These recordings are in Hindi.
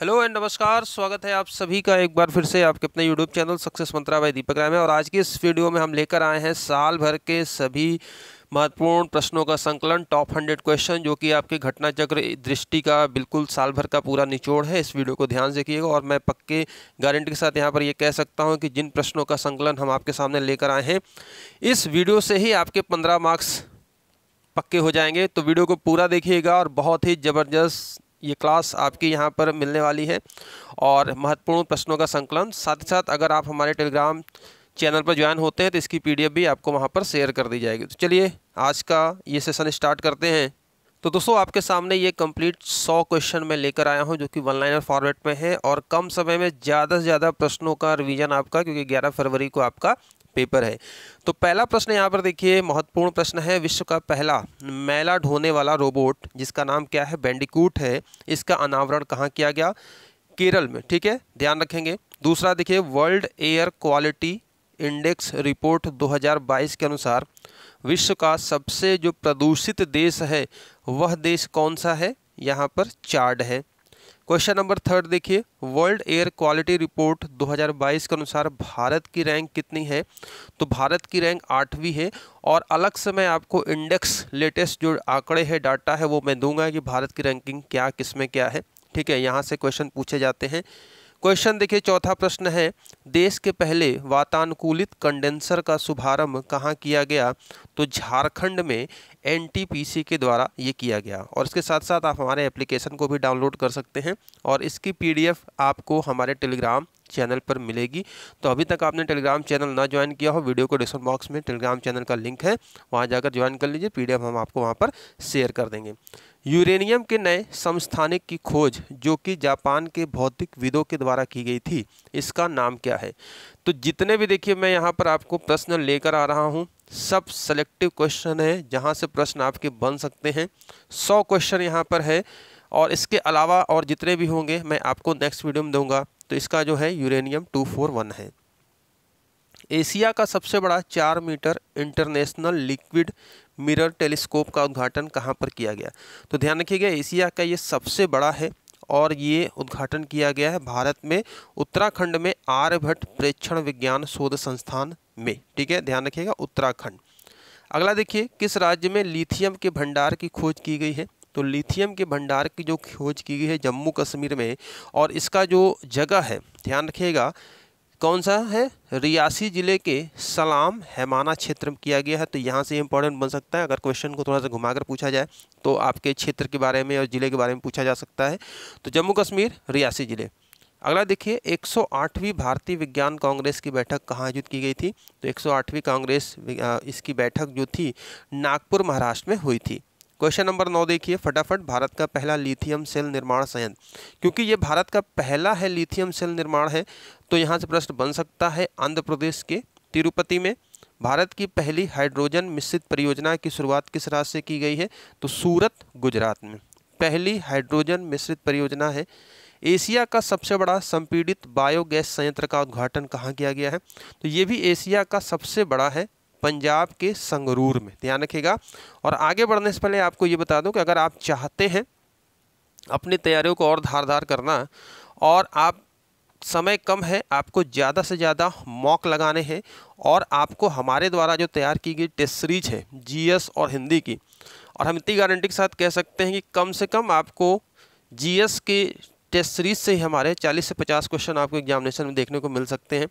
हेलो एंड नमस्कार स्वागत है आप सभी का एक बार फिर से आपके अपने यूट्यूब चैनल सक्सेस मंत्रा भाई दीपक राय में और आज की इस वीडियो में हम लेकर आए हैं साल भर के सभी महत्वपूर्ण प्रश्नों का संकलन टॉप हंड्रेड क्वेश्चन जो कि आपके घटना चक्र दृष्टि का बिल्कुल साल भर का पूरा निचोड़ है इस वीडियो को ध्यान से देखिएगा और मैं पक्के गारंटी के साथ यहाँ पर ये कह सकता हूँ कि जिन प्रश्नों का संकलन हम आपके सामने लेकर आए हैं इस वीडियो से ही आपके पंद्रह मार्क्स पक्के हो जाएंगे तो वीडियो को पूरा देखिएगा और बहुत ही ज़बरदस्त ये क्लास आपकी यहाँ पर मिलने वाली है और महत्वपूर्ण प्रश्नों का संकलन साथ ही साथ अगर आप हमारे टेलीग्राम चैनल पर ज्वाइन होते हैं तो इसकी पीडीएफ भी आपको वहाँ पर शेयर कर दी जाएगी तो चलिए आज का ये सेशन स्टार्ट करते हैं तो दोस्तों आपके सामने ये कंप्लीट सौ क्वेश्चन मैं लेकर आया हूँ जो कि वन लाइनर फॉर्मेट में है और कम समय में ज़्यादा से ज़्यादा प्रश्नों का रिवीजन आपका क्योंकि ग्यारह फरवरी को आपका पेपर है तो पहला प्रश्न यहाँ पर देखिए महत्वपूर्ण प्रश्न है विश्व का पहला मैला ढोने वाला रोबोट जिसका नाम क्या है बैंडिकूट है इसका अनावरण कहाँ किया गया केरल में ठीक है ध्यान रखेंगे दूसरा देखिए world air quality index report 2022 के अनुसार विश्व का सबसे जो प्रदूषित देश है वह देश कौन सा है यहाँ पर चार्ड है क्वेश्चन नंबर थर्ड देखिए वर्ल्ड एयर क्वालिटी रिपोर्ट 2022 के अनुसार भारत की रैंक कितनी है तो भारत की रैंक आठवीं है और अलग से मैं आपको इंडेक्स लेटेस्ट जो आंकड़े हैं डाटा है वो मैं दूंगा कि भारत की रैंकिंग क्या किस में क्या है ठीक है यहाँ से क्वेश्चन पूछे जाते हैं क्वेश्चन देखिए चौथा प्रश्न है देश के पहले वातानुकूलित कंडेंसर का शुभारंभ कहाँ किया गया तो झारखंड में एनटीपीसी के द्वारा ये किया गया और इसके साथ साथ आप हमारे एप्लीकेशन को भी डाउनलोड कर सकते हैं और इसकी पीडीएफ आपको हमारे टेलीग्राम चैनल पर मिलेगी तो अभी तक आपने टेलीग्राम चैनल ना ज्वाइन किया हो वीडियो को डिस्क्रिप्शन बॉक्स में टेलीग्राम चैनल का लिंक है वहाँ जाकर ज्वाइन कर लीजिए पी हम आपको वहाँ पर शेयर कर देंगे यूरेनियम के नए समस्थानिक की खोज जो कि जापान के भौतिक विदों के द्वारा की गई थी इसका नाम क्या है तो जितने भी देखिए मैं यहाँ पर आपको प्रश्न लेकर आ रहा हूँ सब सेलेक्टिव क्वेश्चन है जहाँ से प्रश्न आपके बन सकते हैं सौ क्वेश्चन यहाँ पर है और इसके अलावा और जितने भी होंगे मैं आपको नेक्स्ट वीडियो में दूँगा तो इसका जो है यूरेनियम टू फोर वन है एशिया का सबसे बड़ा चार meter international liquid mirror telescope का उद्घाटन कहाँ पर किया गया तो ध्यान रखिएगा एशिया का ये सबसे बड़ा है और ये उद्घाटन किया गया है भारत में उत्तराखंड में आर्यभट्ट प्रेक्षण विज्ञान शोध संस्थान में ठीक है ध्यान रखिएगा उत्तराखंड अगला देखिए किस राज्य में लिथियम के भंडार की खोज की गई है तो लिथियम के भंडार की जो खोज की गई है जम्मू कश्मीर में और इसका जो जगह है ध्यान रखिएगा कौन सा है रियासी ज़िले के सलाम हैमाना क्षेत्र में किया गया है तो यहाँ से इम्पोर्टेंट बन सकता है अगर क्वेश्चन को थोड़ा सा घुमाकर पूछा जाए तो आपके क्षेत्र के बारे में और ज़िले के बारे में पूछा जा सकता है तो जम्मू कश्मीर रियासी ज़िले अगला देखिए 108वीं भारतीय विज्ञान कांग्रेस की बैठक कहाँ आयोजित की गई थी तो 108वीं कांग्रेस इसकी बैठक जो थी नागपुर महाराष्ट्र में हुई थी क्वेश्चन नंबर नौ देखिए फटाफट भारत का पहला लिथियम सेल निर्माण संयंत्र क्योंकि ये भारत का पहला है लिथियम सेल निर्माण है तो यहाँ से प्रश्न बन सकता है आंध्र प्रदेश के तिरुपति में भारत की पहली हाइड्रोजन मिश्रित परियोजना की शुरुआत किस राज्य से की गई है तो सूरत गुजरात में पहली हाइड्रोजन मिश्रित परियोजना है एशिया का सबसे बड़ा संपीड़ित बायोगैस संयंत्र का उद्घाटन कहाँ किया गया है तो ये भी एशिया का सबसे बड़ा है पंजाब के संगरूर में ध्यान रखिएगा और आगे बढ़ने से पहले आपको ये बता दूं कि अगर आप चाहते हैं अपनी तैयारियों को और धारदार करना और आप समय कम है आपको ज़्यादा से ज़्यादा मॉक लगाने हैं और आपको हमारे द्वारा जो तैयार की गई टेस्ट सीरीज है जीएस और हिंदी की और हम इतनी गारंटी के साथ कह सकते हैं कि कम से कम आपको जीएस के टेस्ट सीरीज़ से ही हमारे 40 से 50 क्वेश्चन आपको एग्जामिनेशन में देखने को मिल सकते हैं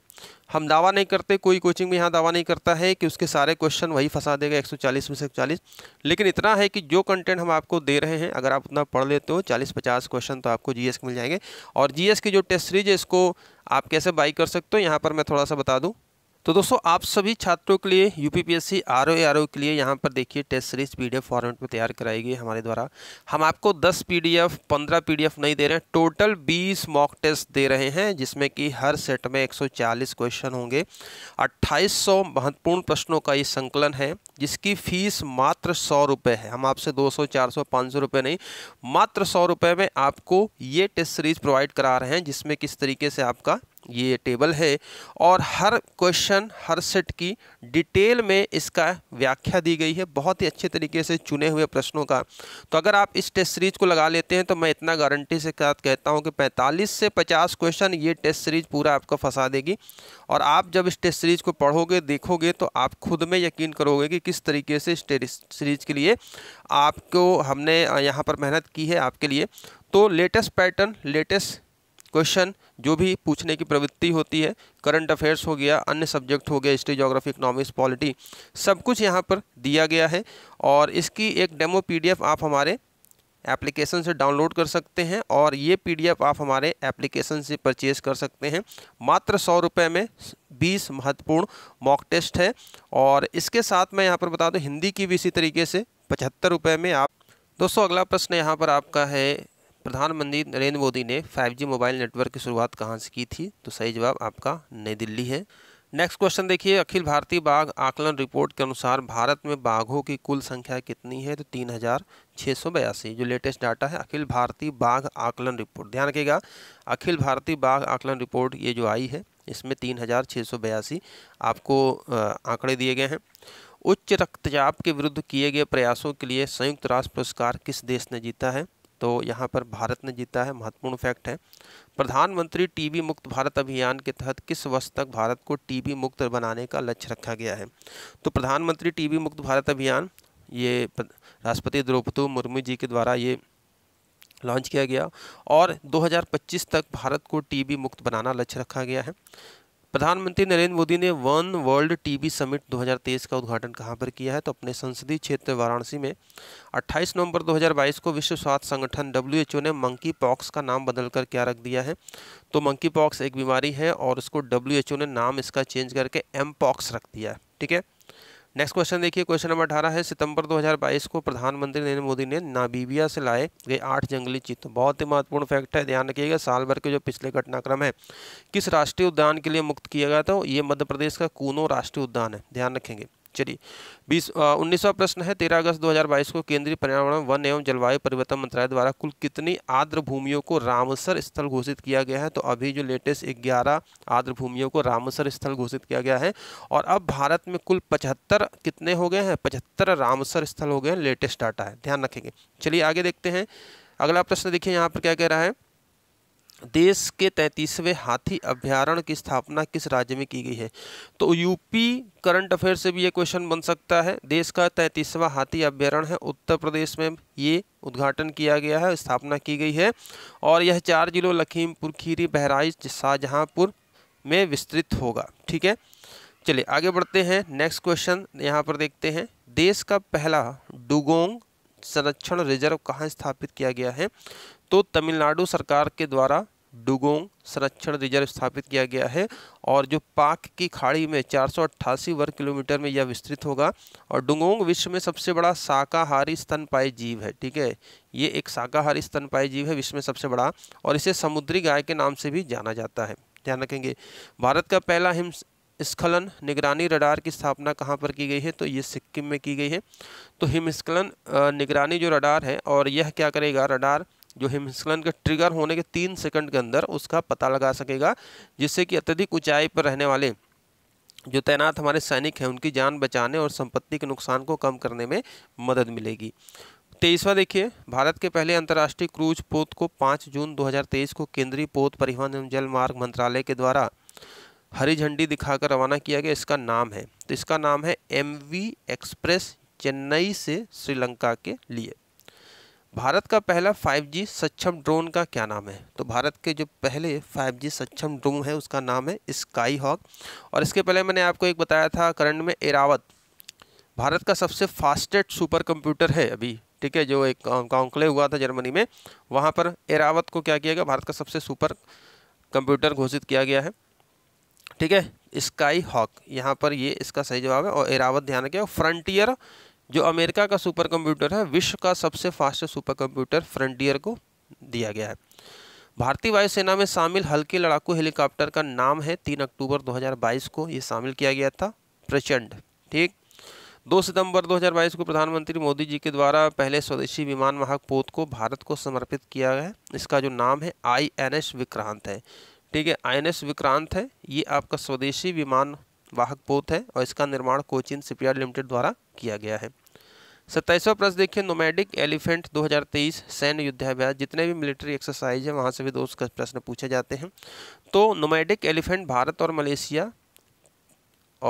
हम दावा नहीं करते कोई कोचिंग में यहाँ दावा नहीं करता है कि उसके सारे क्वेश्चन वही फंसा देगा 140 में से 40 लेकिन इतना है कि जो कंटेंट हम आपको दे रहे हैं अगर आप उतना पढ़ लेते हो 40-50 क्वेश्चन तो आपको जी के मिल जाएंगे और जी की जो टेस्ट सीरीज है इसको आप कैसे बाई कर सकते हो यहाँ पर मैं थोड़ा सा बता दूँ तो दोस्तों आप सभी छात्रों के लिए U P P S C R O R O के लिए यहाँ पर देखिए test series P D F format में तैयार कराई गई हमारे द्वारा हम आपको 10 पी डी एफ पंद्रह पी डी एफ नहीं दे रहे हैं टोटल 20 मॉक टेस्ट दे रहे हैं जिसमें कि हर सेट में 140 क्वेश्चन होंगे अट्ठाईस महत्वपूर्ण प्रश्नों का ये संकलन है जिसकी फीस मात्र सौ रुपये है हम आपसे दो सौ चार सौ पाँच सौ रुपये नहीं मात्र सौ रुपये में आपको ये टेस्ट सीरीज प्रोवाइड करा रहे हैं जिसमें किस तरीके से आपका ये टेबल है और हर क्वेश्चन हर सेट की डिटेल में इसका व्याख्या दी गई है बहुत ही अच्छे तरीके से चुने हुए प्रश्नों का तो अगर आप इस टेस्ट सीरीज़ को लगा लेते हैं तो मैं इतना गारंटी से साथ कहता हूँ कि 45 से 50 क्वेश्चन ये टेस्ट सीरीज़ पूरा आपको फंसा देगी और आप जब इस टेस्ट सीरीज़ को पढ़ोगे देखोगे तो आप खुद में यकीन करोगे कि किस तरीके से इस टेस्ट सीरीज़ के लिए आपको हमने यहाँ पर मेहनत की है आपके लिए तो लेटेस्ट पैटर्न लेटेस्ट क्वेश्चन जो भी पूछने की प्रवृत्ति होती है करंट अफेयर्स हो गया अन्य सब्जेक्ट हो गया हिस्ट्री जोग्राफी इकोनॉमिक्स पॉलिटी सब कुछ यहाँ पर दिया गया है और इसकी एक डेमो पीडीएफ आप हमारे एप्लीकेशन से डाउनलोड कर सकते हैं और ये पीडीएफ आप हमारे एप्लीकेशन से परचेज कर सकते हैं मात्र सौ रुपये में बीस महत्वपूर्ण मॉक टेस्ट है और इसके साथ मैं यहाँ पर बता दूँ हिंदी की भी इसी तरीके से पचहत्तर रुपये में आप दोस्तों अगला प्रश्न यहाँ पर आपका है प्रधानमंत्री नरेंद्र मोदी ने 5G मोबाइल नेटवर्क की शुरुआत कहाँ से की थी तो सही जवाब आपका नई दिल्ली है नेक्स्ट क्वेश्चन देखिए अखिल भारतीय बाघ आकलन रिपोर्ट के अनुसार भारत में बाघों की कुल संख्या कितनी है तो तीन हज़ार छः सौ बयासी जो लेटेस्ट डाटा है अखिल भारतीय बाघ आकलन रिपोर्ट ध्यान रखिएगा अखिल भारतीय बाघ आकलन रिपोर्ट ये जो आई है इसमें तीन हज़ार छः सौ बयासी आपको आंकड़े दिए गए हैं उच्च रक्तचाप के विरुद्ध किए गए प्रयासों के लिए संयुक्त राष्ट्र पुरस्कार किस देश ने जीता है तो यहाँ पर भारत ने जीता है महत्वपूर्ण फैक्ट है प्रधानमंत्री टीबी मुक्त भारत अभियान के तहत किस वर्ष तक भारत को टीबी मुक्त बनाने का लक्ष्य रखा गया है तो प्रधानमंत्री टीबी मुक्त भारत अभियान ये राष्ट्रपति द्रौपदी मुर्मू जी के द्वारा ये लॉन्च किया गया और 2025 तक भारत को टीबी मुक्त बनाना लक्ष्य रखा गया है प्रधानमंत्री नरेंद्र मोदी ने वन वर्ल्ड टीबी समिट 2023 का उद्घाटन कहां पर किया है तो अपने संसदीय क्षेत्र वाराणसी में 28 नवंबर 2022 को विश्व स्वास्थ्य संगठन डब्ल्यू ने मंकी पॉक्स का नाम बदलकर क्या रख दिया है तो मंकी पॉक्स एक बीमारी है और उसको डब्ल्यू ने नाम इसका चेंज करके एम पॉक्स रख दिया है ठीक है नेक्स्ट क्वेश्चन देखिए क्वेश्चन नंबर अठारह है सितंबर 2022 को प्रधानमंत्री नरेंद्र मोदी ने नाबीबिया से लाए गए आठ जंगली चित्त बहुत ही महत्वपूर्ण फैक्ट है ध्यान रखिएगा साल भर के जो पिछले घटनाक्रम है किस राष्ट्रीय उद्यान के लिए मुक्त किया गया था ये मध्य प्रदेश का कूनो राष्ट्रीय उद्यान है ध्यान रखेंगे चलिए बीस उन्नीसवा प्रश्न है तेरह अगस्त 2022 को केंद्रीय पर्यावरण वन एवं जलवायु परिवर्तन मंत्रालय द्वारा कुल कितनी आर्द्र भूमियों को रामसर स्थल घोषित किया गया है तो अभी जो लेटेस्ट ग्यारह आर्द्र भूमियों को रामसर स्थल घोषित किया गया है और अब भारत में कुल पचहत्तर कितने हो गए हैं पचहत्तर रामसर स्थल हो गए हैं लेटेस्ट डाटा है ध्यान रखेंगे चलिए आगे देखते हैं अगला प्रश्न देखिए यहाँ पर क्या कह रहा है देश के तैंतीसवें हाथी अभ्यारण्य की स्थापना किस राज्य में की गई है तो यूपी करंट अफेयर से भी ये क्वेश्चन बन सकता है देश का तैंतीसवां हाथी अभ्यारण्य है उत्तर प्रदेश में ये उद्घाटन किया गया है स्थापना की गई है और यह चार जिलों लखीमपुर खीरी बहराइच शाहजहाँपुर में विस्तृत होगा ठीक है चलिए आगे बढ़ते हैं नेक्स्ट क्वेश्चन यहाँ पर देखते हैं देश का पहला डुगोंग संरक्षण रिजर्व कहाँ स्थापित किया गया है तो तमिलनाडु सरकार के द्वारा डुगोंग संरक्षण रिजर्व स्थापित किया गया है और जो पाक की खाड़ी में चार वर्ग किलोमीटर में यह विस्तृत होगा और डुगोंग विश्व में सबसे बड़ा शाकाहारी स्तनपाई जीव है ठीक है ये एक शाकाहारी स्तनपाई जीव है विश्व में सबसे बड़ा और इसे समुद्री गाय के नाम से भी जाना जाता है ध्यान रखेंगे भारत का पहला हिम हिमस्खलन निगरानी रडार की स्थापना कहाँ पर की गई है तो ये सिक्किम में की गई है तो हिमस्खलन निगरानी जो रडार है और यह क्या करेगा रडार जो हिमस्खलन के ट्रिगर होने के तीन सेकंड के अंदर उसका पता लगा सकेगा जिससे कि अत्यधिक ऊंचाई पर रहने वाले जो तैनात हमारे सैनिक हैं उनकी जान बचाने और संपत्ति के नुकसान को कम करने में मदद मिलेगी तेईसवा देखिए भारत के पहले अंतर्राष्ट्रीय क्रूज पोत को पाँच जून दो को केंद्रीय पोत परिवहन एवं जलमार्ग मंत्रालय के द्वारा हरी झंडी दिखाकर रवाना किया गया इसका नाम है तो इसका नाम है एम एक्सप्रेस चेन्नई से श्रीलंका के लिए भारत का पहला 5G सक्षम ड्रोन का क्या नाम है तो भारत के जो पहले 5G सक्षम ड्रोन है उसका नाम है स्काई हॉक और इसके पहले मैंने आपको एक बताया था करंट में एरावत भारत का सबसे फास्टेस्ट सुपर कंप्यूटर है अभी ठीक है जो एक कॉन्क्लेव हुआ था जर्मनी में वहाँ पर एरावत को क्या किया गया भारत का सबसे सुपर कंप्यूटर घोषित किया गया है ठीक है स्काई हॉक यहाँ पर ये इसका सही जवाब है और एरावत ध्यान रखिए फ्रंटियर जो अमेरिका का सुपर कंप्यूटर है विश्व का सबसे फास्टेस्ट सुपर कंप्यूटर फ्रंटियर को दिया गया है भारतीय वायुसेना में शामिल हल्के लड़ाकू हेलीकॉप्टर का नाम है तीन अक्टूबर 2022 को ये शामिल किया गया था प्रचंड ठीक दो सितंबर 2022 को प्रधानमंत्री मोदी जी के द्वारा पहले स्वदेशी विमान वाहक पोत को भारत को समर्पित किया है इसका जो नाम है आई एन एस विक्रांत है ठीक है आई एन एस विक्रांत है ये आपका स्वदेशी विमान वाहक पोत है और इसका निर्माण कोचिन शिपयार्ड लिमिटेड द्वारा किया गया है सत्ताईसवा प्रश्न देखिए नोमैडिक एलिफेंट 2023 सैन्य युद्धाभ्यास जितने भी मिलिट्री एक्सरसाइज है वहाँ से भी दो प्रश्न पूछे जाते हैं तो नोमैडिक एलिफेंट भारत और मलेशिया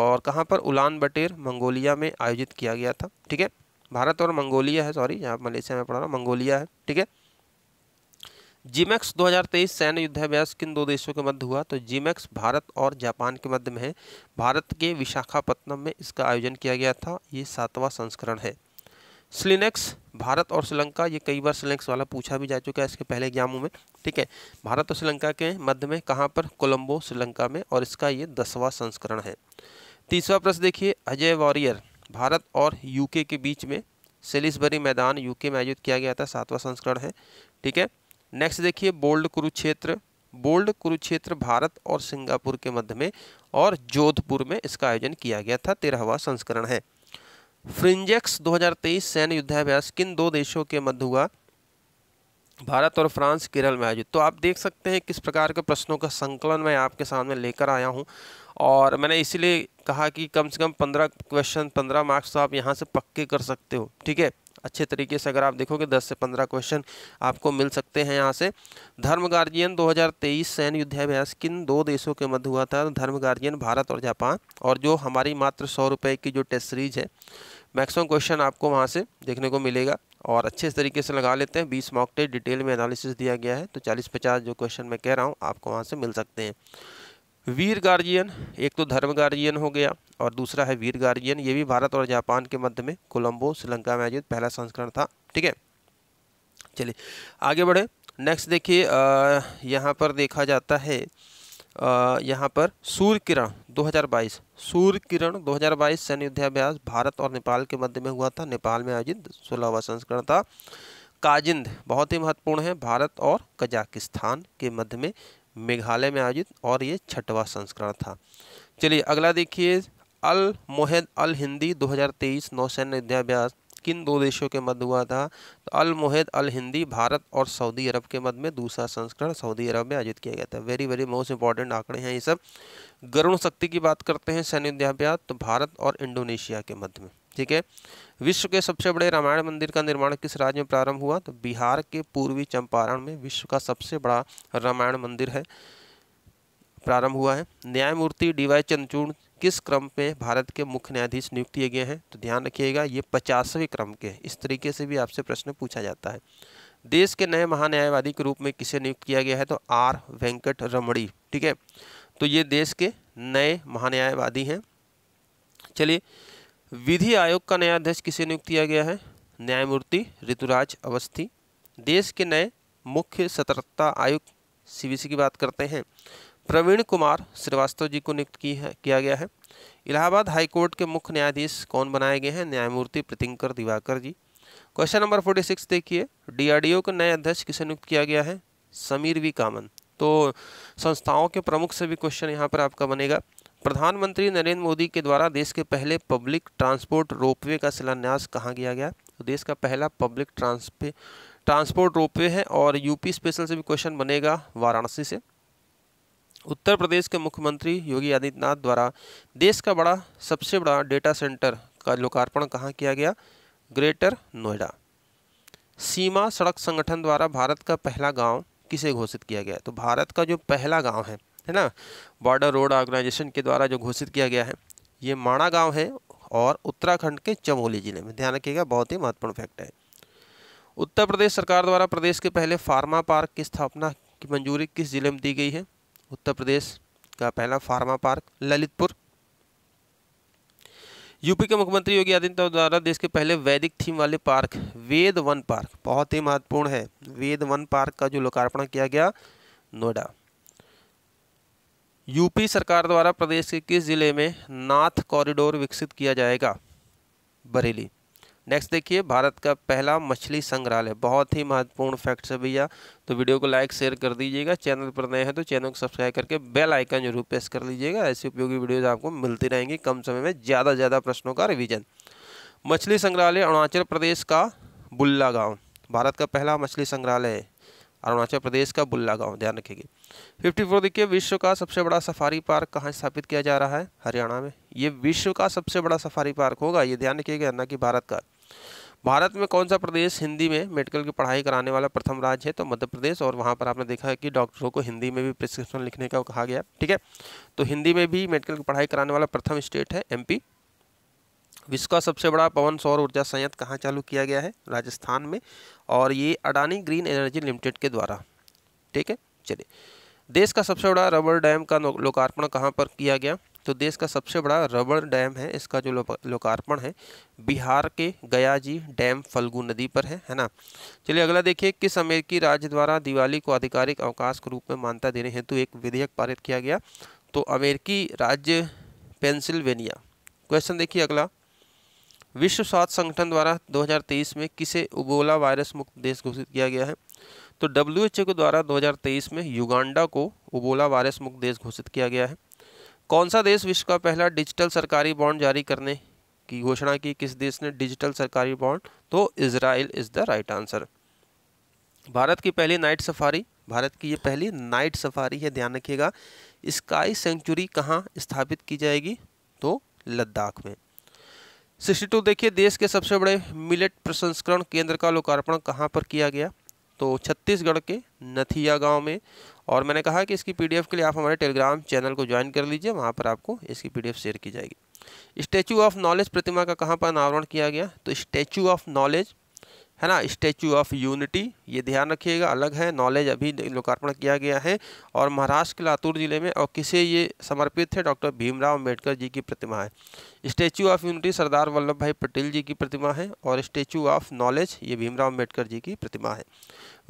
और कहाँ पर उलान बटेर मंगोलिया में आयोजित किया गया था ठीक है भारत और मंगोलिया है सॉरी यहाँ मलेशिया में पढ़ा रहा हूँ मंगोलिया है ठीक है जीमैक्स 2023 सैन्य युद्धाभ्यास किन दो देशों के मध्य हुआ तो जीमैक्स भारत और जापान के मध्य में है भारत के विशाखापत्तनम में इसका आयोजन किया गया था ये सातवां संस्करण है स्लिनेक्स भारत और श्रीलंका ये कई बार स्लिनेक्स वाला पूछा भी जा चुका है इसके पहले एग्जामों में ठीक है भारत और श्रीलंका के मध्य में कहाँ पर कोलम्बो श्रीलंका में और इसका ये दसवां संस्करण है तीसरा प्रश्न देखिए अजय वॉरियर भारत और यूके के बीच में सेलिसबरी मैदान यूके में आयोजित किया गया था सातवां संस्करण है ठीक है नेक्स्ट देखिए बोल्ड कुरुक्षेत्र बोल्ड कुरुक्षेत्र भारत और सिंगापुर के मध्य में और जोधपुर में इसका आयोजन किया गया था तेरहवा संस्करण है फ्रिंजेक्स 2023 सैन्य युद्धाभ्यास किन दो देशों के मध्य हुआ भारत और फ्रांस केरल में आयोजित तो आप देख सकते हैं किस प्रकार के प्रश्नों का संकलन मैं आपके सामने लेकर आया हूं और मैंने इसलिए कहा कि कम से कम पंद्रह क्वेश्चन पंद्रह मार्क्स तो आप यहां से पक्के कर सकते हो ठीक है अच्छे तरीके से अगर आप देखोगे दस से पंद्रह क्वेश्चन आपको मिल सकते हैं यहाँ से धर्म गार्जियन तेईस सैन्य युद्धाभ्यास किन दो देशों के मध्य हुआ था धर्म गार्जियन भारत और जापान और जो हमारी मात्र सौ रुपये की जो टेस्ट सीरीज है मैक्सिमम क्वेश्चन आपको वहाँ से देखने को मिलेगा और अच्छे तरीके से लगा लेते हैं बीस मॉक टेस्ट डिटेल में एनालिसिस दिया गया है तो चालीस पचास जो क्वेश्चन मैं कह रहा हूँ आपको वहाँ से मिल सकते हैं वीर गार्जियन एक तो धर्म गार्जियन हो गया और दूसरा है वीर गार्जियन ये भी भारत और जापान के मध्य में कोलंबो श्रीलंका में आयोजित पहला संस्करण था ठीक है चलिए आगे बढ़े नेक्स्ट देखिए यहाँ पर देखा जाता है यहाँ पर सूर्य किरण 2022 सूर्य किरण 2022 सैन्य युद्धाभ्यास भारत और नेपाल के मध्य में हुआ था नेपाल में आयोजित सोलहवा संस्करण था काजिंद बहुत ही महत्वपूर्ण है भारत और कजाकिस्तान के मध्य में मेघालय में आयोजित और ये छठवां संस्करण था चलिए अगला देखिए अल मोहद अल हिंदी 2023 नौसैन्य विद्याभ्यास किन दो देशों के मध्य हुआ था तो अल मोहद अल हिंदी भारत और सऊदी अरब के मध्य में दूसरा संस्करण सऊदी अरब में आयोजित किया गया था वेरी वेरी मोस्ट इंपॉर्टेंट आंकड़े हैं ये सब गरुण शक्ति की बात करते हैं सैन्य विद्याभ्यास तो भारत और इंडोनेशिया के मध्य में ठीक है विश्व के सबसे बड़े रामायण मंदिर का निर्माण किस राज्य में प्रारंभ हुआ तो बिहार के पूर्वी चंपारण में विश्व का सबसे बड़ा रामायण मंदिर है प्रारंभ हुआ है न्यायमूर्ति डी वाई चंद्रचूड़ किस क्रम में भारत के मुख्य न्यायाधीश नियुक्त किए गए हैं तो ध्यान रखिएगा ये पचासवें क्रम के इस तरीके से भी आपसे प्रश्न पूछा जाता है देश के नए महान्यायवादी के रूप में किसे नियुक्त किया गया है तो आर वेंकट रमणी ठीक है तो ये देश के नए महान्यायवादी हैं चलिए विधि आयोग का नया अध्यक्ष किसे नियुक्त किया गया है न्यायमूर्ति ऋतुराज अवस्थी देश के नए मुख्य सतर्कता आयुक्त सीबीसी की बात करते हैं प्रवीण कुमार श्रीवास्तव जी को नियुक्त की है किया गया है इलाहाबाद हाईकोर्ट के मुख्य न्यायाधीश कौन बनाए गए हैं न्यायमूर्ति Pritinkar Diwakar ji question number forty six देखिए डीआरडीओ के नए अध्यक्ष किसे नियुक्त किया गया है समीर वी कामन तो संस्थाओं के प्रमुख से भी क्वेश्चन यहाँ पर आपका बनेगा प्रधानमंत्री नरेंद्र मोदी के द्वारा देश के पहले पब्लिक ट्रांसपोर्ट रोपवे का शिलान्यास कहाँ किया गया तो देश का पहला पब्लिक ट्रांसपे ट्रांसपोर्ट रोपवे है और यूपी स्पेशल से भी क्वेश्चन बनेगा वाराणसी से उत्तर प्रदेश के मुख्यमंत्री योगी आदित्यनाथ द्वारा देश का बड़ा सबसे बड़ा डेटा सेंटर का लोकार्पण कहाँ किया गया ग्रेटर नोएडा सीमा सड़क संगठन द्वारा भारत का पहला गाँव किसे घोषित किया गया तो भारत का जो पहला गाँव है है ना बॉर्डर रोड ऑर्गेनाइजेशन के द्वारा जो घोषित किया गया है ये माणा गाँव है और उत्तराखंड के चमोली जिले में ध्यान रखिएगा बहुत ही महत्वपूर्ण फैक्ट है उत्तर प्रदेश सरकार द्वारा प्रदेश के पहले फार्मा पार्क की स्थापना की मंजूरी किस जिले में दी गई है उत्तर प्रदेश का पहला फार्मा पार्क ललितपुर यूपी के मुख्यमंत्री योगी आदित्यनाथ द्वारा देश के पहले वैदिक थीम वाले पार्क वेद वन पार्क बहुत ही महत्वपूर्ण है वेद वन पार्क का जो लोकार्पण किया गया नोएडा यूपी सरकार द्वारा प्रदेश के किस जिले में नाथ कॉरिडोर विकसित किया जाएगा बरेली नेक्स्ट देखिए भारत का पहला मछली संग्रहालय बहुत ही महत्वपूर्ण फैक्ट है भैया तो वीडियो को लाइक शेयर कर दीजिएगा चैनल पर नए हैं तो चैनल को सब्सक्राइब करके बेल आइकन जरूर प्रेस कर लीजिएगा ऐसी उपयोगी वीडियोज़ आपको मिलती रहेंगी कम समय में ज़्यादा से ज़्यादा प्रश्नों का रिविजन मछली संग्रहालय अरुणाचल प्रदेश का बुल्ला गाँव भारत का पहला मछली संग्रहालय है अरुणाचल प्रदेश का बुल्ला गाँव ध्यान रखेंगे फिफ्टी फोर देखिए विश्व का सबसे बड़ा सफारी पार्क कहाँ स्थापित किया जा रहा है हरियाणा में ये विश्व का सबसे बड़ा सफारी पार्क होगा ये ध्यान रखिएगा ना कि भारत का भारत में कौन सा प्रदेश हिंदी में मेडिकल की पढ़ाई कराने वाला प्रथम राज्य है तो मध्य प्रदेश और वहाँ पर आपने देखा है कि डॉक्टरों को हिंदी में भी प्रिस्क्रिप्शन लिखने का कहा गया ठीक है तो हिंदी में भी मेडिकल की पढ़ाई कराने वाला प्रथम स्टेट है एमपी विश्व का सबसे बड़ा पवन सौर ऊर्जा संयंत्र कहाँ चालू किया गया है राजस्थान में और ये अडानी ग्रीन एनर्जी लिमिटेड के द्वारा ठीक है चलिए देश का सबसे बड़ा रबड़ डैम का लोकार्पण कहाँ पर किया गया तो देश का सबसे बड़ा रबड़ डैम है इसका जो लोकार्पण है बिहार के गया जी डैम फल्गु नदी पर है है ना चलिए अगला देखिए किस अमेरिकी राज्य द्वारा दिवाली को आधिकारिक अवकाश के रूप में मान्यता देने हेतु तो एक विधेयक पारित किया गया तो अमेरिकी राज्य पेंसिल्वेनिया क्वेश्चन देखिए अगला विश्व स्वास्थ्य संगठन द्वारा 2023 में किसे उबोला वायरस मुक्त देश घोषित किया गया है तो डब्ल्यू एच के द्वारा 2023 में युगांडा को उबोला वायरस मुक्त देश घोषित किया गया है कौन सा देश विश्व का पहला डिजिटल सरकारी बॉन्ड जारी करने की घोषणा की किस देश ने डिजिटल सरकारी बॉन्ड तो Israel is the right answer Bharat की पहली नाइट सफारी भारत की ये पहली नाइट सफारी है ध्यान रखिएगा स्काई सेंचुरी कहाँ स्थापित की जाएगी तो लद्दाख में सिक्सटी टू देखिए देश के सबसे बड़े मिलेट प्रसंस्करण केंद्र का लोकार्पण कहाँ पर किया गया तो छत्तीसगढ़ के नथिया गांव में और मैंने कहा कि इसकी पीडीएफ के लिए आप हमारे टेलीग्राम चैनल को ज्वाइन कर लीजिए वहाँ पर आपको इसकी पीडीएफ शेयर की जाएगी स्टैचू ऑफ नॉलेज प्रतिमा का कहाँ पर अनावरण किया गया तो स्टैचू ऑफ नॉलेज है ना स्टैचू ऑफ यूनिटी ये ध्यान रखिएगा अलग है नॉलेज अभी लोकार्पण किया गया है और महाराष्ट्र के लातूर जिले में और किसे ये समर्पित है डॉक्टर भीमराव अम्बेडकर जी की प्रतिमा है statue of unity Sardar Vallabh Bhai Patel जी की प्रतिमा है और स्टैचू ऑफ नॉलेज ये भीमराव अम्बेडकर जी की प्रतिमा है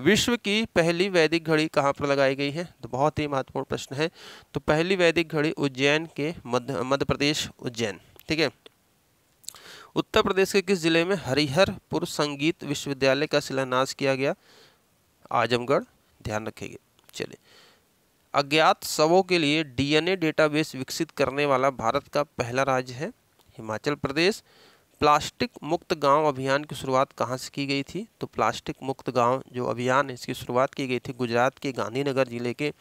विश्व की पहली वैदिक घड़ी कहाँ पर लगाई गई है तो बहुत ही महत्वपूर्ण प्रश्न है तो पहली वैदिक घड़ी उज्जैन के मध्य मध्य प्रदेश उज्जैन ठीक है उत्तर प्रदेश के किस जिले में हरिहरपुर संगीत विश्वविद्यालय का शिलान्यास किया गया आजमगढ़ ध्यान रखेंगे चलिए अज्ञात शवों के लिए डीएनए डेटाबेस विकसित करने वाला भारत का पहला राज्य है हिमाचल प्रदेश प्लास्टिक मुक्त गांव अभियान की शुरुआत कहाँ से की गई थी तो प्लास्टिक मुक्त गांव जो अभियान है इसकी शुरुआत की गई थी गुजरात के गांधीनगर जिले के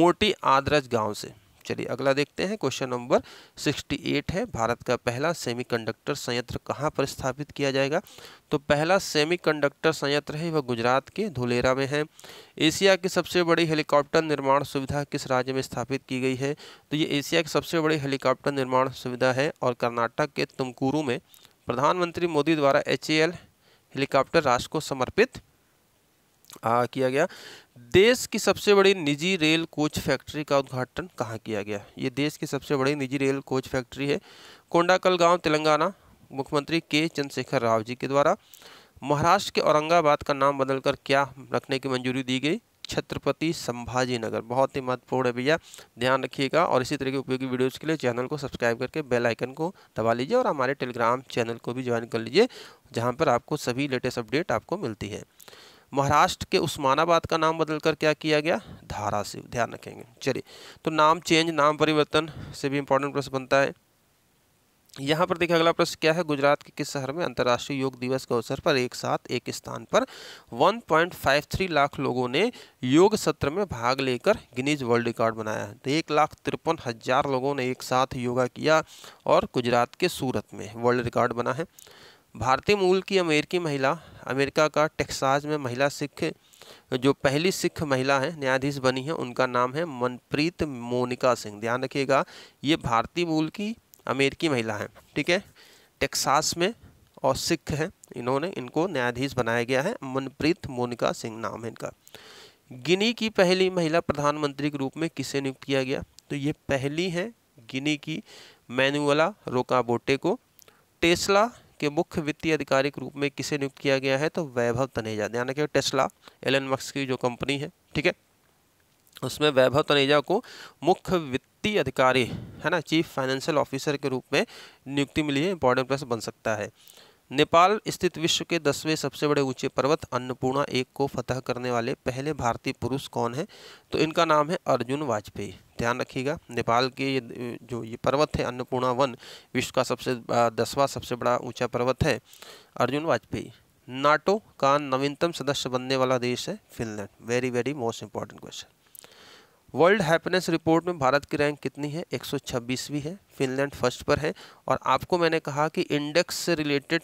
मोटी आदरज गांव से चलिए अगला देखते हैं क्वेश्चन नंबर 68 है भारत का पहला सेमीकंडक्टर संयंत्र कहाँ पर स्थापित किया जाएगा तो पहला सेमीकंडक्टर संयंत्र है वह गुजरात के धुलेरा में है एशिया की सबसे बड़ी हेलीकॉप्टर निर्माण सुविधा किस राज्य में स्थापित की गई है तो ये एशिया की सबसे बड़ी हेलीकॉप्टर निर्माण सुविधा है और कर्नाटक के तुमकुरु में प्रधानमंत्री मोदी द्वारा एच हेलीकॉप्टर राष्ट्र को समर्पित आ, किया गया देश की सबसे बड़ी निजी रेल कोच फैक्ट्री का उद्घाटन कहाँ किया गया ये देश की सबसे बड़ी निजी रेल कोच फैक्ट्री है कोंडाकल गांव तेलंगाना मुख्यमंत्री के चंद्रशेखर राव जी के द्वारा महाराष्ट्र के औरंगाबाद का नाम बदलकर क्या रखने की मंजूरी दी गई छत्रपति संभाजी नगर बहुत ही महत्वपूर्ण है भैया ध्यान रखिएगा और इसी तरह के उपयोगी वीडियोज़ के लिए चैनल को सब्सक्राइब करके बेल आइकन को दबा लीजिए और हमारे टेलीग्राम चैनल को भी ज्वाइन कर लीजिए जहाँ पर आपको सभी लेटेस्ट अपडेट आपको मिलती है महाराष्ट्र के उस्मानाबाद का नाम बदलकर क्या किया गया धारा से ध्यान रखेंगे चलिए तो नाम चेंज नाम परिवर्तन से भी इंपॉर्टेंट प्रश्न बनता है यहाँ पर देखिए अगला प्रश्न क्या है गुजरात के किस शहर में अंतर्राष्ट्रीय योग दिवस के अवसर पर एक साथ एक स्थान पर 1.53 लाख लोगों ने योग सत्र में भाग लेकर गिनीज वर्ल्ड रिकॉर्ड बनाया तो एक लाख तिरपन हजार लोगों ने एक साथ योगा किया और गुजरात के सूरत में वर्ल्ड रिकॉर्ड बना है भारतीय मूल की अमेरिकी महिला अमेरिका का टेक्सास में महिला सिख जो पहली सिख महिला है न्यायाधीश बनी है उनका नाम है मनप्रीत मोनिका सिंह ध्यान रखिएगा ये भारतीय मूल की अमेरिकी महिला हैं ठीक है टेक्सास में और सिख हैं इन्होंने इनको न्यायाधीश बनाया गया है मनप्रीत मोनिका सिंह नाम है इनका गिनी की पहली महिला प्रधानमंत्री के रूप में किसे नियुक्त किया गया तो ये पहली है गिनी की मैनुअला रोकाबोटे को टेस्ला के मुख्य वित्तीय अधिकारी के रूप में किसे नियुक्त किया गया है तो वैभव तनेजा ध्यान रखिए टेस्ला एलन मक्स की जो कंपनी है ठीक है उसमें वैभव तनेजा को मुख्य वित्तीय अधिकारी है ना चीफ फाइनेंशियल ऑफिसर के रूप में नियुक्ति मिली है इंपॉर्टेंट प्रश्न बन सकता है नेपाल स्थित विश्व के दसवें सबसे बड़े ऊंचे पर्वत अन्नपूर्णा एक को फतह करने वाले पहले भारतीय पुरुष कौन है तो इनका नाम है अर्जुन वाजपेयी ध्यान रखिएगा नेपाल के ये जो ये पर्वत है अन्नपूर्णा वन विश्व का सबसे दसवां सबसे बड़ा ऊंचा पर्वत है अर्जुन वाजपेयी नाटो का नवीनतम सदस्य बनने वाला देश है Finland very very most important question world happiness report में भारत की रैंक कितनी है 126वीं है फिनलैंड फर्स्ट पर है और आपको मैंने कहा कि इंडेक्स से रिलेटेड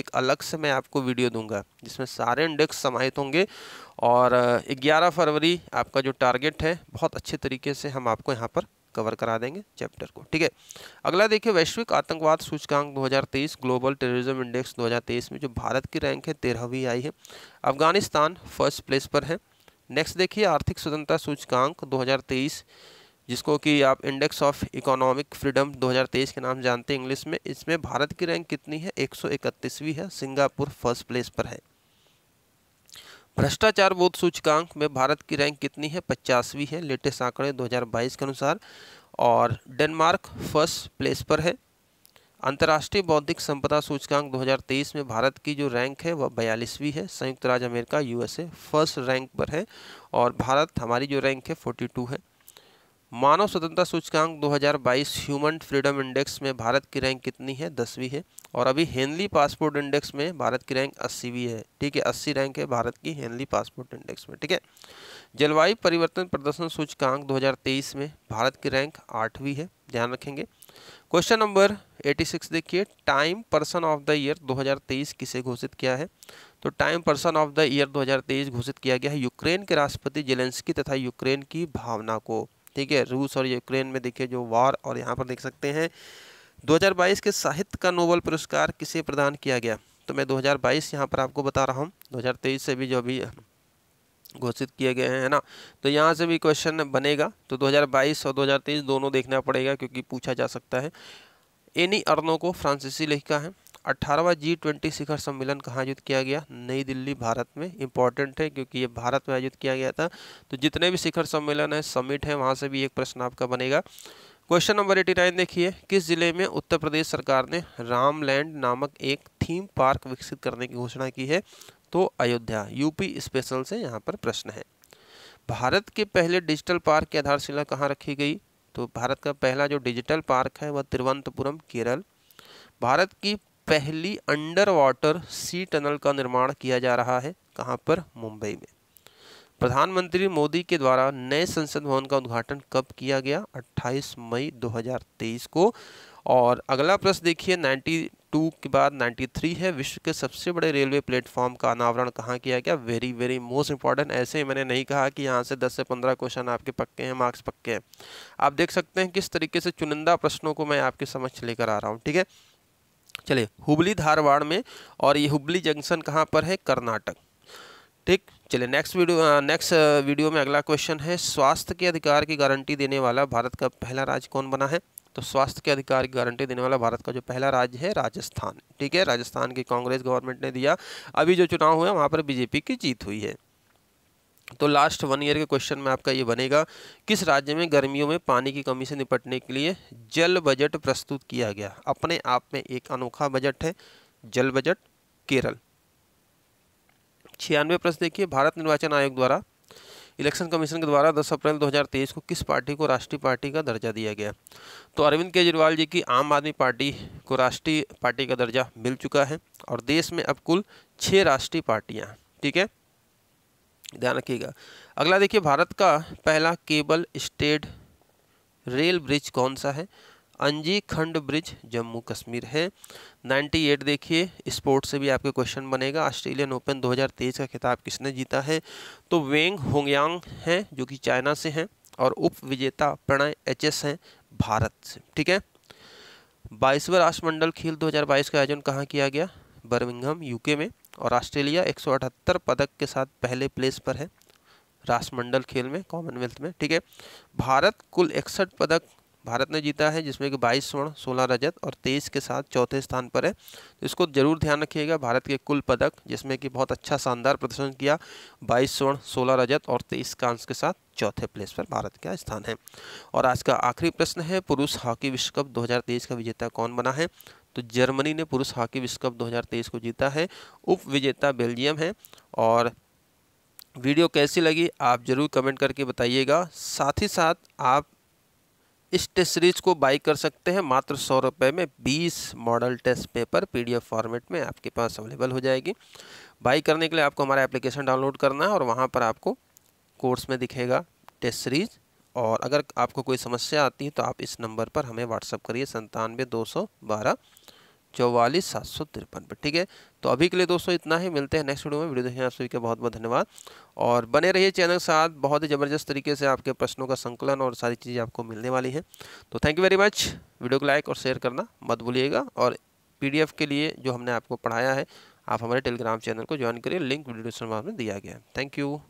एक अलग से मैं आपको वीडियो दूंगा जिसमें सारे इंडेक्स समाहित होंगे और 11 फरवरी आपका जो टारगेट है बहुत अच्छे तरीके से हम आपको यहाँ पर कवर करा देंगे चैप्टर को ठीक है अगला देखिए वैश्विक आतंकवाद सूचकांक 2023 ग्लोबल टेररिज्म इंडेक्स 2023 में जो भारत की रैंक है तेरहवीं आई है अफगानिस्तान फर्स्ट प्लेस पर है नेक्स्ट देखिए आर्थिक स्वतंत्रता सूचकांक दो जिसको कि आप इंडेक्स ऑफ इकोनॉमिक फ्रीडम 2023 के नाम जानते हैं इंग्लिश में इसमें भारत की रैंक कितनी है 131वीं है सिंगापुर फर्स्ट प्लेस पर है भ्रष्टाचार बोध सूचकांक में भारत की रैंक कितनी है पचासवीं है लेटेस्ट आंकड़े 2022 के अनुसार और डेनमार्क फर्स्ट प्लेस पर है अंतर्राष्ट्रीय बौद्धिक संपदा सूचकांक 2023 में भारत की जो रैंक है वह बयालीसवीं है संयुक्त राज्य अमेरिका यूएसए फर्स्ट रैंक पर है और भारत हमारी जो रैंक है 42 है मानव स्वतंत्रता सूचकांक 2022 ह्यूमन फ्रीडम इंडेक्स में भारत की रैंक कितनी है दसवीं है और अभी हेनली पासपोर्ट इंडेक्स में भारत की रैंक अस्सीवीं है ठीक है अस्सी रैंक है भारत की हेनली पासपोर्ट इंडेक्स में ठीक है जलवायु परिवर्तन प्रदर्शन सूचकांक 2023 में भारत की रैंक आठवीं है ध्यान रखेंगे क्वेश्चन नंबर एटी देखिए Time person of the year दो किसे घोषित किया है तो Time person of the year दो घोषित किया गया है यूक्रेन के राष्ट्रपति जेलेंसकी तथा यूक्रेन की भावना को ठीक है रूस और यूक्रेन में देखिए जो वॉर और यहाँ पर देख सकते हैं 2022 के साहित्य का नोबल पुरस्कार किसे प्रदान किया गया तो मैं 2022 यहाँ पर आपको बता रहा हूँ 2023 से भी जो अभी घोषित किए गए हैं है ना तो यहाँ से भी क्वेश्चन बनेगा तो 2022 और 2023 दोनों देखना पड़ेगा क्योंकि पूछा जा सकता है एनी अर्नो को फ्रांसीसी लिखा है अठारहवा जी ट्वेंटी शिखर सम्मेलन कहाँ आयोजित किया गया नई दिल्ली भारत में इंपॉर्टेंट है क्योंकि ये भारत में आयोजित किया गया था तो जितने भी शिखर सम्मेलन है समिट है वहाँ से भी एक प्रश्न आपका बनेगा क्वेश्चन नंबर एटी नाइन देखिए किस जिले में उत्तर प्रदेश सरकार ने रामलैंड नामक एक थीम पार्क विकसित करने की घोषणा की है तो अयोध्या यूपी स्पेशल से यहाँ पर प्रश्न है भारत के पहले डिजिटल पार्क की आधारशिला कहाँ रखी गई तो भारत का पहला जो डिजिटल पार्क है वह तिरुवनंतपुरम केरल भारत की पहली अंडर वाटर सी टनल का निर्माण किया जा रहा है कहाँ पर मुंबई में प्रधानमंत्री मोदी के द्वारा नए संसद भवन का उद्घाटन कब किया गया 28 मई 2023 को और अगला प्रश्न देखिए 92 के बाद 93 है विश्व के सबसे बड़े रेलवे प्लेटफॉर्म का अनावरण कहाँ किया गया वेरी वेरी मोस्ट इंपॉर्टेंट ऐसे ही मैंने नहीं कहा कि यहाँ से 10 से 15 क्वेश्चन आपके पक्के हैं मार्क्स पक्के हैं आप देख सकते हैं किस तरीके से चुनिंदा प्रश्नों को मैं आपके समक्ष लेकर आ रहा हूँ ठीक है चलिए हुबली धारवाड़ में और ये हुबली जंक्शन कहाँ पर है कर्नाटक ठीक चलिए नेक्स्ट वीडियो नेक्स्ट वीडियो में अगला क्वेश्चन है स्वास्थ्य के अधिकार की गारंटी देने वाला भारत का पहला राज्य कौन बना है तो स्वास्थ्य के अधिकार की गारंटी देने वाला भारत का जो पहला राज्य है राजस्थान ठीक है राजस्थान की कांग्रेस गवर्नमेंट ने दिया अभी जो चुनाव हुए वहाँ पर बीजेपी की जीत हुई है तो लास्ट वन ईयर के क्वेश्चन में आपका ये बनेगा किस राज्य में गर्मियों में पानी की कमी से निपटने के लिए जल बजट प्रस्तुत किया गया अपने आप में एक अनोखा बजट है जल बजट केरल छियानवे प्रश्न देखिए भारत निर्वाचन आयोग द्वारा इलेक्शन कमीशन के द्वारा 10 अप्रैल 2023 को किस पार्टी को राष्ट्रीय पार्टी का दर्जा दिया गया तो अरविंद केजरीवाल जी की आम आदमी पार्टी को राष्ट्रीय पार्टी का दर्जा मिल चुका है और देश में अब कुल छः राष्ट्रीय पार्टियाँ ठीक है ध्यान रखिएगा अगला देखिए भारत का पहला केबल स्टेड रेल ब्रिज कौन सा है अंजी खंड ब्रिज जम्मू कश्मीर है 98 देखिए स्पोर्ट्स से भी आपके क्वेश्चन बनेगा ऑस्ट्रेलियन ओपन 2023 का खिताब किसने जीता है तो वेंग होंगयांग हैं जो कि चाइना से हैं और उप विजेता प्रणय एच एस हैं भारत से ठीक है बाईसवें राष्ट्रमंडल खेल 2022 का आयोजन कहाँ किया गया बर्मिंघम यूके में और ऑस्ट्रेलिया एक पदक के साथ पहले प्लेस पर है राष्ट्रमंडल खेल में कॉमनवेल्थ में ठीक है भारत कुल इकसठ पदक भारत ने जीता है जिसमें कि 22 स्वर्ण 16 रजत और 23 के साथ चौथे स्थान पर है तो इसको जरूर ध्यान रखिएगा भारत के कुल पदक जिसमें कि बहुत अच्छा शानदार प्रदर्शन किया 22 स्वर्ण 16 रजत और 23 कांस के साथ चौथे प्लेस पर भारत का स्थान है और आज का आखिरी प्रश्न है पुरुष हॉकी विश्व कप दो का विजेता कौन बना है तो जर्मनी ने पुरुष हॉकी विश्व कप 2023 को जीता है उप विजेता बेल्जियम है और वीडियो कैसी लगी आप ज़रूर कमेंट करके बताइएगा साथ ही साथ आप इस टेस्ट सीरीज को बाई कर सकते हैं मात्र सौ रुपये में 20 model test paper PDF format में आपके पास अवेलेबल हो जाएगी बाई करने के लिए आपको हमारा एप्लीकेशन डाउनलोड करना है और वहाँ पर आपको कोर्स में दिखेगा टेस्ट सीरीज और अगर आपको कोई समस्या आती है तो आप इस नंबर पर हमें व्हाट्सअप करिए संतानवे दो सौ बारह चौवालीस सात सौ तिरपन पर ठीक है तो अभी के लिए दोस्तों इतना ही मिलते हैं नेक्स्ट वीडियो में वीडियो देखने आप सभी का बहुत बहुत धन्यवाद और बने रहिए चैनल के साथ बहुत ही ज़बरदस्त तरीके से आपके प्रश्नों का संकलन और सारी चीज़ें आपको मिलने वाली हैं तो thank you very much video को लाइक और शेयर करना मत भूलिएगा और पी के लिए जो हमने आपको पढ़ाया है आप हमारे टेलीग्राम चैनल को ज्वाइन करिए लिंक वीडियो में दिया गया है थैंक यू